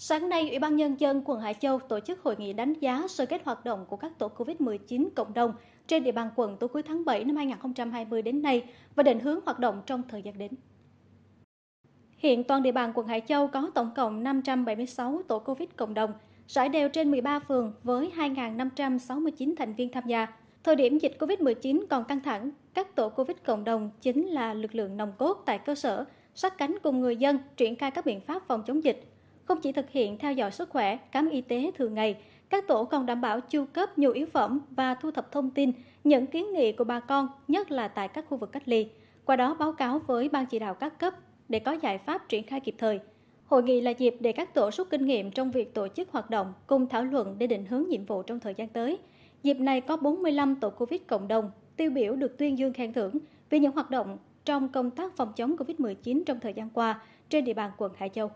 Sáng nay, Ủy ban Nhân dân quận Hải Châu tổ chức hội nghị đánh giá sơ kết hoạt động của các tổ COVID-19 cộng đồng trên địa bàn quận từ cuối tháng 7 năm 2020 đến nay và định hướng hoạt động trong thời gian đến. Hiện toàn địa bàn quận Hải Châu có tổng cộng 576 tổ COVID cộng đồng, rải đều trên 13 phường với 2.569 thành viên tham gia. Thời điểm dịch COVID-19 còn căng thẳng, các tổ COVID cộng đồng chính là lực lượng nòng cốt tại cơ sở, sát cánh cùng người dân triển khai các biện pháp phòng chống dịch, không chỉ thực hiện theo dõi sức khỏe, khám y tế thường ngày, các tổ còn đảm bảo chu cấp nhu yếu phẩm và thu thập thông tin, những kiến nghị của bà con, nhất là tại các khu vực cách ly. Qua đó báo cáo với ban chỉ đạo các cấp để có giải pháp triển khai kịp thời. Hội nghị là dịp để các tổ rút kinh nghiệm trong việc tổ chức hoạt động cùng thảo luận để định hướng nhiệm vụ trong thời gian tới. Dịp này có 45 tổ COVID cộng đồng tiêu biểu được tuyên dương khen thưởng vì những hoạt động trong công tác phòng chống COVID-19 trong thời gian qua trên địa bàn quận Hải Châu.